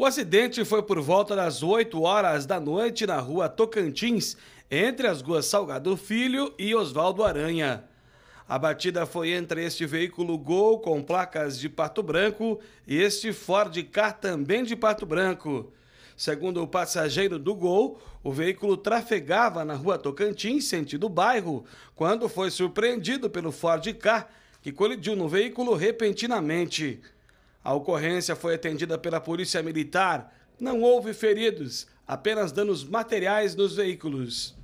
O acidente foi por volta das 8 horas da noite na rua Tocantins, entre as ruas Salgado Filho e Oswaldo Aranha. A batida foi entre este veículo Gol com placas de Pato Branco e este Ford Car também de Pato Branco. Segundo o passageiro do Gol, o veículo trafegava na rua Tocantins, sentido bairro, quando foi surpreendido pelo Ford Car, que colidiu no veículo repentinamente. A ocorrência foi atendida pela Polícia Militar. Não houve feridos, apenas danos materiais nos veículos.